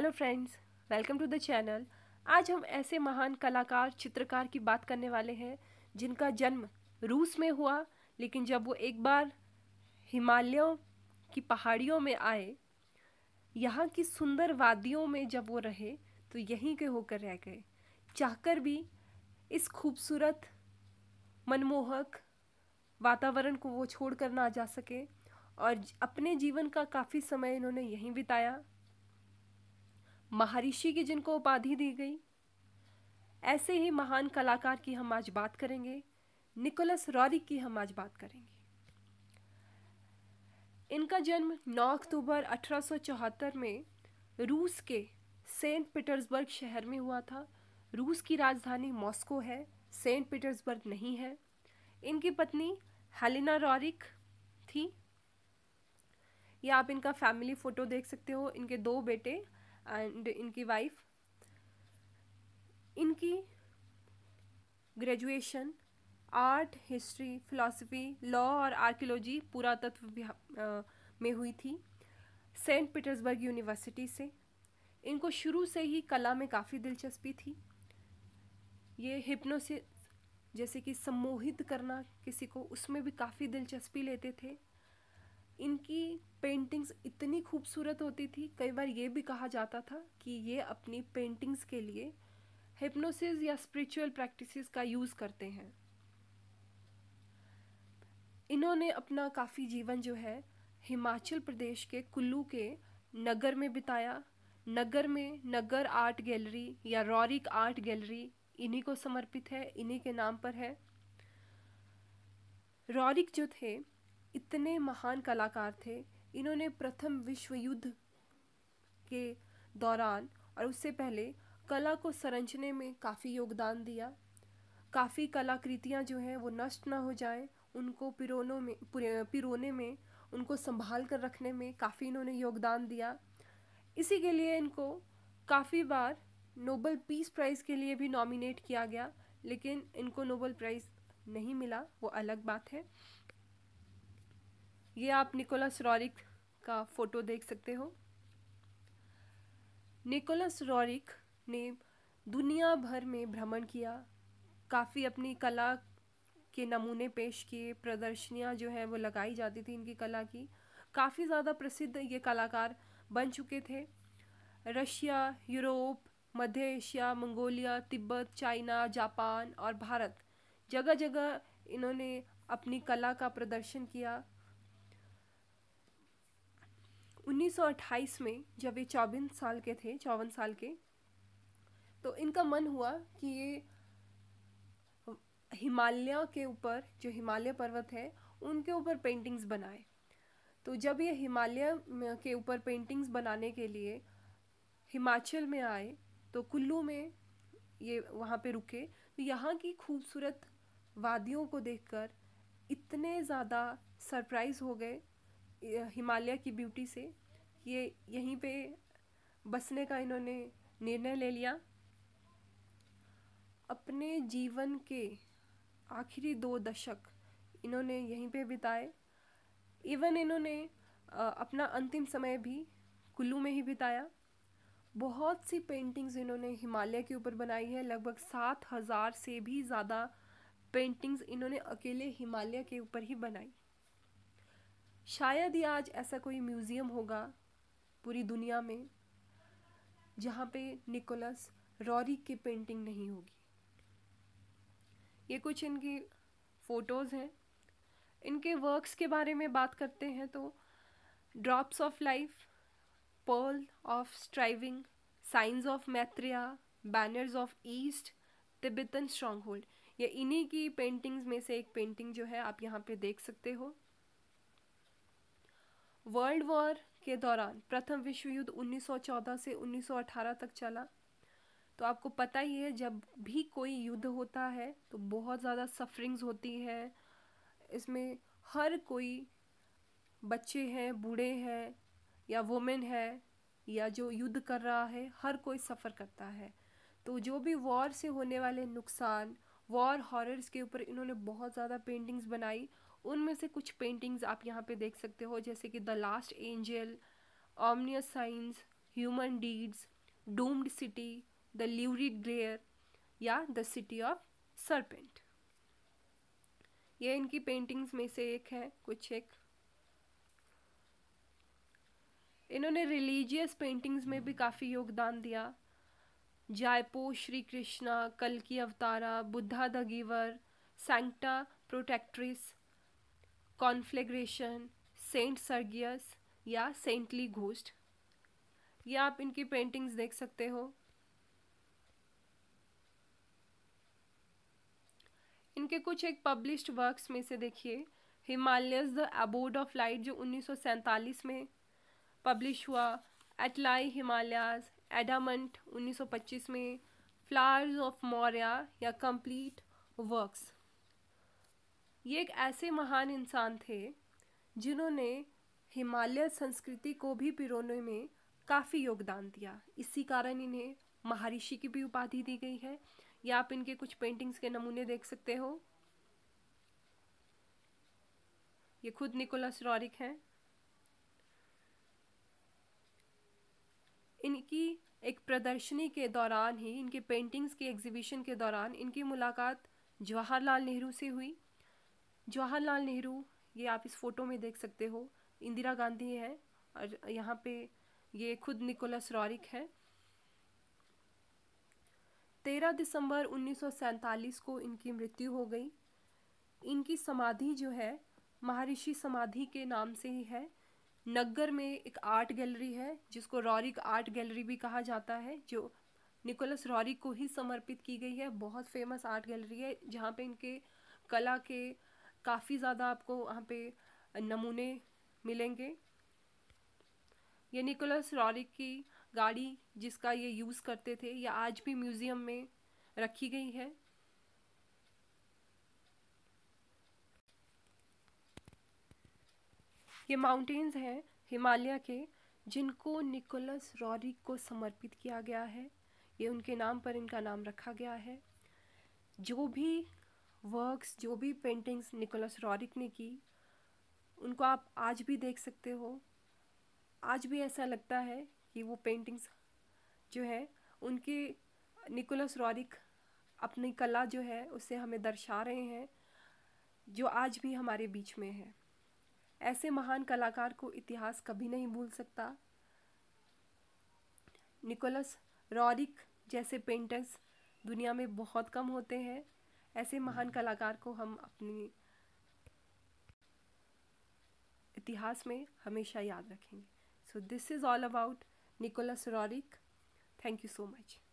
hello friends welcome to the channel आज हम ऐसे महान कलाकार चित्रकार की बात करने वाले हैं जिनका जन्म रूस में हुआ लेकिन जब वो एक बार हिमालयों की पहाड़ियों में आए यहाँ की सुंदर वादियों में जब वो रहे तो यहीं के होकर रह गए चाहकर भी इस खूबसूरत मनमोहक वातावरण को वो छोड़ कर ना जा सके और अपने जीवन का काफ़ी समय इन्होंने यहीं बिताया महर्षि की जिनको उपाधि दी गई ऐसे ही महान कलाकार की हम आज बात करेंगे निकोलस रॉरिक की हम आज बात करेंगे इनका जन्म 9 अक्टूबर 1874 में रूस के सेंट पीटर्सबर्ग शहर में हुआ था रूस की राजधानी मॉस्को है सेंट पीटर्सबर्ग नहीं है इनकी पत्नी हेलिना रॉरिक थी या आप इनका फैमिली फ़ोटो देख सकते हो इनके दो बेटे एंड इनकी वाइफ इनकी graduation art history philosophy law और आर्कियोलॉजी पुरातत्व में हुई थी सेंट पीटर्सबर्ग यूनिवर्सिटी से इनको शुरू से ही कला में काफ़ी दिलचस्पी थी ये हिप्नोसिस जैसे कि सम्मोहित करना किसी को उसमें भी काफ़ी दिलचस्पी लेते थे इनकी पेंटिंग्स इतनी खूबसूरत होती थी कई बार ये भी कहा जाता था कि ये अपनी पेंटिंग्स के लिए हिप्नोसिस या स्पिरिचुअल प्रैक्टिसेस का यूज़ करते हैं इन्होंने अपना काफ़ी जीवन जो है हिमाचल प्रदेश के कुल्लू के नगर में बिताया नगर में नगर आर्ट गैलरी या रॉरिक आर्ट गैलरी इन्हीं को समर्पित है इन्हीं के नाम पर है रॉरिक जो थे इतने महान कलाकार थे इन्होंने प्रथम विश्व युद्ध के दौरान और उससे पहले कला को संरचने में काफ़ी योगदान दिया काफ़ी कलाकृतियाँ जो हैं वो नष्ट ना हो जाएं उनको पिरोनों में पिरोने में उनको संभाल कर रखने में काफ़ी इन्होंने योगदान दिया इसी के लिए इनको काफ़ी बार नोबल पीस प्राइज़ के लिए भी नॉमिनेट किया गया लेकिन इनको नोबल प्राइज़ नहीं मिला वो अलग बात है ये आप निकोलस रॉरिक का फ़ोटो देख सकते हो निकोलस रॉरिक ने दुनिया भर में भ्रमण किया काफ़ी अपनी कला के नमूने पेश किए प्रदर्शनियाँ जो हैं वो लगाई जाती थी इनकी कला की काफ़ी ज़्यादा प्रसिद्ध ये कलाकार बन चुके थे रशिया यूरोप मध्य Asia Mongolia Tibet China Japan और भारत जगह जगह इन्होंने अपनी कला का प्रदर्शन किया 1928 में जब ये चौबीन साल के थे चौवन साल के तो इनका मन हुआ कि ये हिमालय के ऊपर जो हिमालय पर्वत है उनके ऊपर पेंटिंग्स बनाए तो जब ये हिमालय के ऊपर पेंटिंग्स बनाने के लिए हिमाचल में आए तो कुल्लू में ये वहाँ पे रुके तो यहाँ की खूबसूरत वादियों को देखकर इतने ज़्यादा सरप्राइज़ हो गए हिमालय की ब्यूटी से ये यहीं पे बसने का इन्होंने निर्णय ले लिया अपने जीवन के आखिरी दो दशक इन्होंने यहीं पे बिताए इवन इन्होंने अपना अंतिम समय भी कुल्लू में ही बिताया बहुत सी पेंटिंग्स इन्होंने हिमालय के ऊपर बनाई है लगभग सात हज़ार से भी ज़्यादा पेंटिंग्स इन्होंने अकेले हिमालय के ऊपर ही बनाई शायद ही आज ऐसा कोई म्यूज़ियम होगा पूरी दुनिया में जहाँ पे निकोलस रॉरी की पेंटिंग नहीं होगी ये कुछ इनकी फ़ोटोज़ हैं इनके वर्क्स के बारे में बात करते हैं तो drops of life pearl of striving science of Maitreya banners of east Tibetan stronghold ये इन्हीं की पेंटिंग्स में से एक पेंटिंग जो है आप यहाँ पे देख सकते हो वर्ल्ड वॉर के दौरान प्रथम विश्व युद्ध 1914 से 1918 तक चला तो आपको पता ही है जब भी कोई युद्ध होता है तो बहुत ज़्यादा सफरिंग्स होती है इसमें हर कोई बच्चे हैं बूढ़े हैं या वुमेन है या जो युद्ध कर रहा है हर कोई सफ़र करता है तो जो भी वॉर से होने वाले नुकसान वॉर हॉरर्स के ऊपर इन्होंने बहुत ज़्यादा पेंटिंग्स बनाई उनमें से कुछ पेंटिंग्स आप यहाँ पे देख सकते हो जैसे कि the last angel ominous science human deeds doomed city the lurid glare या द सिटी ऑफ सरपेंट ये इनकी पेंटिंग्स में से एक है कुछ एक इन्होंने रिलीजियस पेंटिंग्स में भी काफ़ी योगदान दिया जायपो श्री कृष्णा कल की avatara Buddha the giver sancta protectrix conflagration saint Sergius या सेंटली घोस्ट या आप इनकी पेंटिंग्स देख सकते हो इनके कुछ एक पब्लिश्ड वर्क्स में से देखिए Himalaya the abode of light जो उन्नीस में पब्लिश हुआ एटलाई हिमालयाज एडामंट 1925 में फ्लावर्स ऑफ मौर्या या कंप्लीट वर्क्स ये एक ऐसे महान इंसान थे जिन्होंने हिमालय संस्कृति को भी पिरोने में काफ़ी योगदान दिया इसी कारण इन्हें महर्षि की भी उपाधि दी गई है या आप इनके कुछ पेंटिंग्स के नमूने देख सकते हो ये खुद निकोलस रॉरिक हैं इनकी एक प्रदर्शनी के दौरान ही इनके पेंटिंग्स के एग्जीबिशन के दौरान इनकी मुलाकात जवाहरलाल नेहरू से हुई जवाहरलाल नेहरू ये आप इस फोटो में देख सकते हो इंदिरा गांधी है और यहाँ पे ये खुद निकोलस रॉरिक है तेरह दिसंबर उन्नीस को इनकी मृत्यु हो गई इनकी समाधि जो है महर्षि समाधि के नाम से ही है नग्गर में एक आर्ट गैलरी है जिसको रॉरिक आर्ट गैलरी भी कहा जाता है जो निकोलस रॉरिक को ही समर्पित की गई है बहुत फेमस आर्ट गैलरी है जहाँ पे इनके कला के काफ़ी ज़्यादा आपको वहाँ पे नमूने मिलेंगे ये निकोलस रॉरिक की गाड़ी जिसका ये यूज़ करते थे या आज भी म्यूज़ियम में रखी गई है ये माउंटेन्स हैं हिमालय के जिनको निकोलस रॉरिक को समर्पित किया गया है ये उनके नाम पर इनका नाम रखा गया है जो भी वर्क्स जो भी पेंटिंग्स निकोलस रॉरिक ने की उनको आप आज भी देख सकते हो आज भी ऐसा लगता है कि वो पेंटिंग्स जो है उनके निकोलस रॉरिक अपनी कला जो है उसे हमें दर्शा रहे हैं जो आज भी हमारे बीच में है ऐसे महान कलाकार को इतिहास कभी नहीं भूल सकता निकोलस रॉरिक जैसे पेंटर्स दुनिया में बहुत कम होते हैं ऐसे महान कलाकार को हम अपनी इतिहास में हमेशा याद रखेंगे so this is all about Nicholas Roerich thank you so much